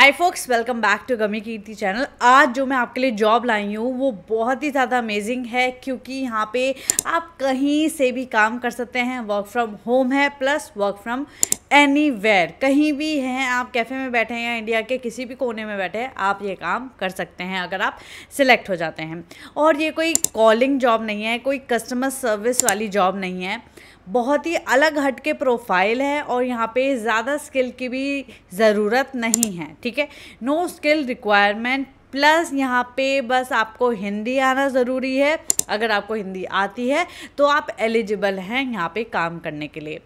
I folks welcome back to Gummy Keerthi channel आज जो मैं आपके लिए जॉब लाई हूँ वो बहुत ही ज़्यादा अमेजिंग है क्योंकि यहाँ पे आप कहीं से भी काम कर सकते हैं वर्क फ्रॉम होम है plus work from anywhere कहीं भी हैं आप कैफ़े में बैठे हैं या इंडिया के किसी भी कोने में बैठे हैं आप ये काम कर सकते हैं अगर आप सिलेक्ट हो जाते हैं और ये कोई कॉलिंग जॉब नहीं है कोई कस्टमर सर्विस वाली जॉब नहीं है बहुत ही अलग हट के प्रोफाइल है और यहाँ पे ज़्यादा स्किल की भी ज़रूरत नहीं है ठीक है नो स्किल रिक्वायरमेंट प्लस यहाँ पे बस आपको हिंदी आना ज़रूरी है अगर आपको हिंदी आती है तो आप एलिजिबल हैं यहाँ पे काम करने के लिए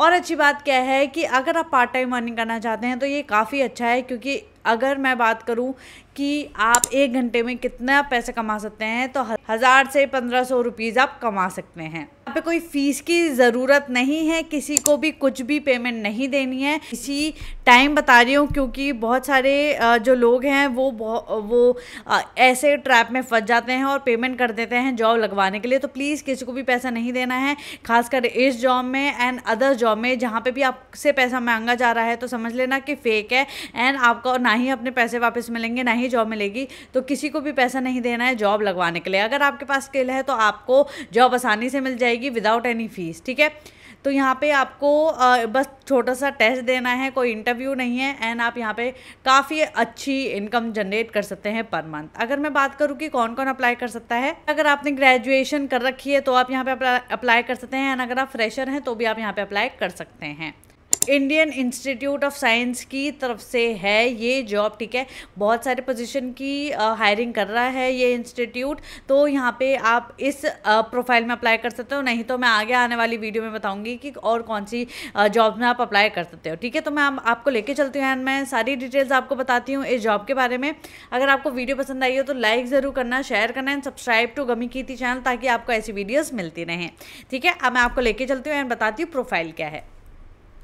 और अच्छी बात क्या है कि अगर आप पार्ट टाइम अर्निंग करना चाहते हैं तो ये काफ़ी अच्छा है क्योंकि अगर मैं बात करूं कि आप एक घंटे में कितना पैसा कमा सकते हैं तो हज़ार से पंद्रह सौ रुपीज़ आप कमा सकते हैं यहाँ पे कोई फ़ीस की ज़रूरत नहीं है किसी को भी कुछ भी पेमेंट नहीं देनी है किसी टाइम बता रही हूँ क्योंकि बहुत सारे जो लोग हैं वो वो ऐसे ट्रैप में फंस जाते हैं और पेमेंट कर देते हैं जॉब लगवाने के लिए तो प्लीज़ किसी को भी पैसा नहीं देना है खासकर इस जॉब में एंड अदर जॉब में जहाँ पे भी आपसे पैसा मांगा जा रहा है तो समझ लेना कि फेक है एंड आपको ना ही अपने पैसे वापस मिलेंगे ना ही जॉब मिलेगी तो किसी को भी पैसा नहीं देना है जॉब लगवाने के लिए अगर आपके पास स्किल है तो आपको जॉब आसानी से मिल जाएगी विदाउट एनी फीस ठीक है तो यहाँ पे आपको बस छोटा सा टेस्ट देना है कोई इंटरव्यू नहीं है एंड आप यहाँ पे काफ़ी अच्छी इनकम जनरेट कर सकते हैं पर मंथ अगर मैं बात करूँ कि कौन कौन अप्लाई कर सकता है अगर आपने ग्रेजुएशन कर रखी है तो आप यहाँ पे अप्लाई कर सकते हैं एंड अगर आप फ्रेशर हैं तो भी आप यहाँ पे अप्लाई कर सकते हैं इंडियन इंस्टीट्यूट ऑफ साइंस की तरफ से है ये जॉब ठीक है बहुत सारे पोजीशन की हायरिंग कर रहा है ये इंस्टीट्यूट तो यहाँ पे आप इस प्रोफाइल में अप्लाई कर सकते हो नहीं तो मैं आगे आने वाली वीडियो में बताऊँगी कि और कौन सी जॉब में आप अप्लाई कर सकते हो ठीक है तो मैं आपको लेके चलती हूँ एंड मैं सारी डिटेल्स आपको बताती हूँ इस जॉब के बारे में अगर आपको वीडियो पसंद आई हो तो लाइक ज़रूर करना शेयर करना and subscribe to Gummy Keerthi channel ताकि आपको ऐसी वीडियोज़ मिलती रहें ठीक है अब मैं आपको लेके चलती हूँ एंड बताती हूँ प्रोफाइल क्या है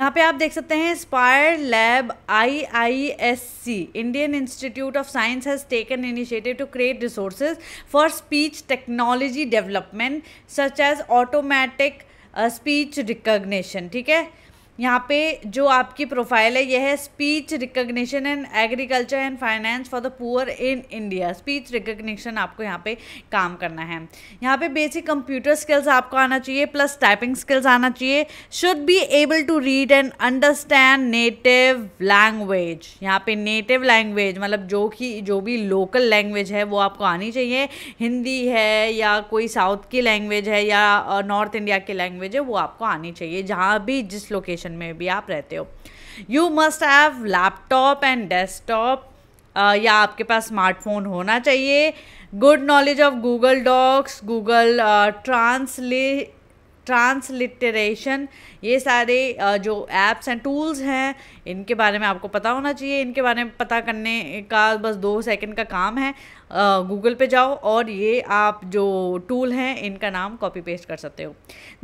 यहाँ पे आप देख सकते हैं Spire lab I I S C Indian Institute of Science has taken initiative to create resources for speech technology development such as automatic speech recognition ठीक है यहाँ पे जो आपकी प्रोफाइल है यह है speech recognition and agriculture and finance for the poor in India speech recognition आपको यहाँ पे काम करना है यहाँ पे बेसिक कंप्यूटर स्किल्स आपको आना चाहिए प्लस टाइपिंग स्किल्स आना चाहिए should be able to read and understand native language यहाँ पे नेटिव लैंग्वेज मतलब जो कि जो भी लोकल लैंग्वेज है वो आपको आनी चाहिए हिंदी है या कोई साउथ की लैंग्वेज है या नॉर्थ इंडिया की लैंग्वेज है वो आपको आनी चाहिए जहाँ भी जिस लोकेशन लोकेशन में भी आप रहते हो you must have laptop and desktop या आपके पास स्मार्टफोन होना चाहिए good knowledge of Google Docs Google translate transliteration ये सारे जो ऐप्स एंड टूल्स हैं इनके बारे में आपको पता होना चाहिए इनके बारे में पता करने का बस दो सेकंड का काम है गूगल पे जाओ और ये आप जो टूल हैं इनका नाम कॉपी पेस्ट कर सकते हो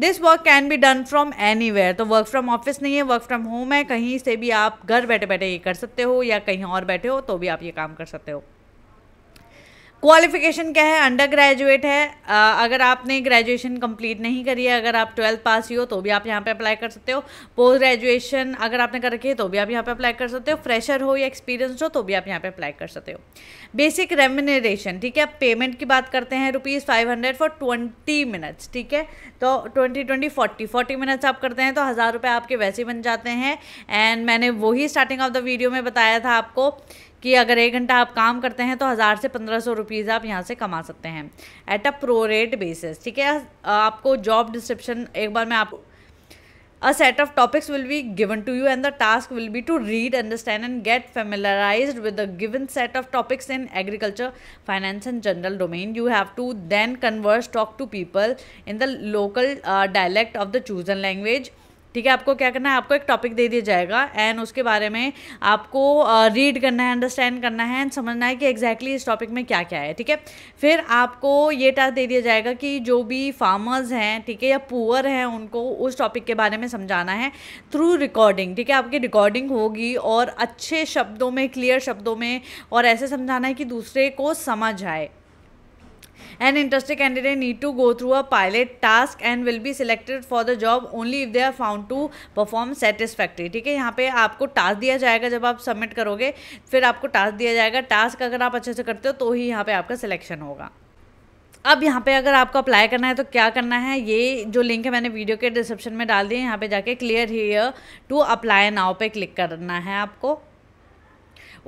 this work can be done from any तो वर्क फ्रॉम ऑफिस नहीं है वर्क फ्रॉम होम है कहीं से भी आप घर बैठे बैठे ये कर सकते हो या कहीं और बैठे हो तो भी आप ये काम कर सकते हो क्वालिफिकेशन क्या है अंडर ग्रेजुएट है आ, अगर आपने ग्रेजुएशन कंप्लीट नहीं करी है अगर आप ट्वेल्थ पास ही हो तो भी आप यहाँ पे अप्लाई कर सकते हो पोस्ट ग्रेजुएशन अगर आपने कर रखी है तो भी आप यहाँ पे अप्लाई कर सकते हो फ्रेशर हो या एक्सपीरियंस हो तो भी आप यहाँ पे अप्लाई कर सकते हो बेसिक रेमिनेशन ठीक है पेमेंट की बात करते हैं rupees five hundred for twenty minutes ठीक है तो twenty twenty forty forty minutes आप करते हैं तो हज़ार रुपये आपके वैसे बन जाते हैं एंड मैंने वही स्टार्टिंग ऑफ द वीडियो में बताया था आपको कि अगर एक घंटा आप काम करते हैं तो हज़ार से पंद्रह सौ रुपीज़ आप यहाँ से कमा सकते हैं एट अ प्रोरेट बेसिस ठीक है आपको जॉब डिस्क्रिप्शन एक बार मैं आप a set of topics will be given to you and the task will be to read understand and get familiarize with the given set of topics in agriculture finance and general domain you have to then converse talk to people in the local dialect of the chosen language ठीक है आपको क्या करना है आपको एक topic दे दिया जाएगा एंड उसके बारे में आपको रीड uh, करना है अंडरस्टैंड करना है एंड समझना है कि एग्जैक्टली exactly इस टॉपिक में क्या क्या है ठीक है फिर आपको ये टास्क दे दिया जाएगा कि जो भी फार्मर्स हैं ठीक है या पुअर हैं उनको उस टॉपिक के बारे में समझाना है थ्रू रिकॉर्डिंग ठीक है आपकी रिकॉर्डिंग होगी और अच्छे शब्दों में क्लियर शब्दों में और ऐसे समझाना है कि दूसरे को समझ आए An interested candidate need to go through a pilot task and will be selected for the job only if they are found to perform satisfactory ठीक है यहाँ पे आपको टास्क दिया जाएगा जब आप सबमिट करोगे फिर आपको टास्क दिया जाएगा टास्क अगर आप अच्छे से करते हो तो ही यहाँ पे आपका सिलेक्शन होगा अब यहाँ पे अगर आपको अप्लाई करना है तो क्या करना है ये जो लिंक है मैंने वीडियो के डिस्क्रिप्शन में डाल दी है यहाँ पे जाके clear here to apply now पे क्लिक करना है आपको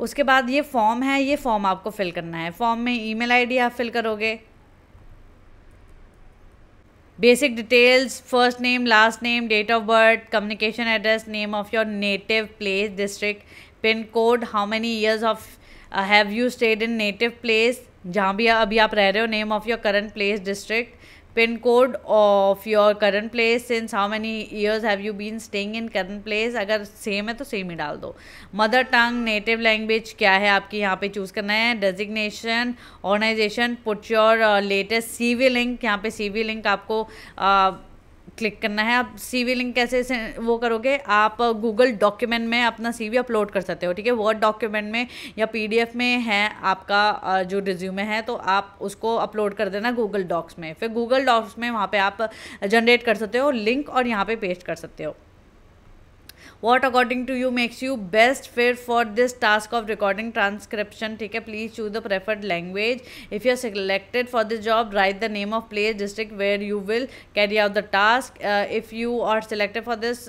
उसके बाद ये फॉर्म है ये फॉर्म आपको फिल करना है फॉर्म में ईमेल आईडी आप फिल करोगे basic details first name last name date of birth communication address name of your native place district pin code how many years of have you stayed in native place जहाँ भी अभी आप रह रहे हो name of your current place district pin code of your current place since how many years have you been staying in current place अगर same है तो सेम ही डाल दो मदर टंग नेटिव लैंग्वेज क्या है आपकी यहाँ पे चूज़ करना है designation organization put your latest C V link यहाँ पे सी वी लिंक आपको uh, क्लिक करना है आप सीवी लिंक कैसे वो करोगे आप गूगल डॉक्यूमेंट में अपना सीवी अपलोड कर सकते हो ठीक है वर्ड डॉक्यूमेंट में या पीडीएफ में है आपका जो रिज्यूमे है तो आप उसको अपलोड कर देना गूगल डॉक्स में फिर गूगल डॉक्स में वहाँ पर आप जनरेट कर सकते हो लिंक और यहाँ पर पे पेस्ट कर सकते हो what according to you makes you best fit for this task of recording transcription ठीक है please choose the preferred language if you are selected for this job write the name of place district where you will carry out the task if you are selected for this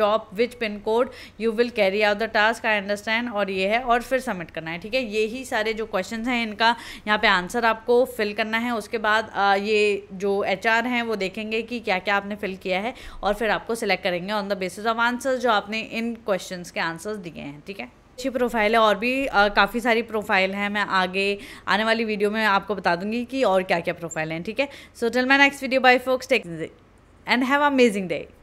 job which pin code you will carry out the task I understand और ये है और फिर submit करना है ठीक है यही सारे जो क्वेश्चन हैं इनका यहाँ पे आंसर आपको फिल करना है उसके बाद आ, uh, ये जो एच आर हैं वो देखेंगे कि क्या क्या आपने फिल किया है और फिर आपको सिलेक्ट करेंगे on the basis of answer जो आपने इन क्वेश्चन के आंसर्स दिए हैं ठीक है अच्छी प्रोफाइल है और भी काफ़ी सारी प्रोफाइल है मैं आगे आने वाली वीडियो में आपको बता दूंगी कि और क्या क्या प्रोफाइल हैं ठीक है so till my next video bye folks take and have amazing day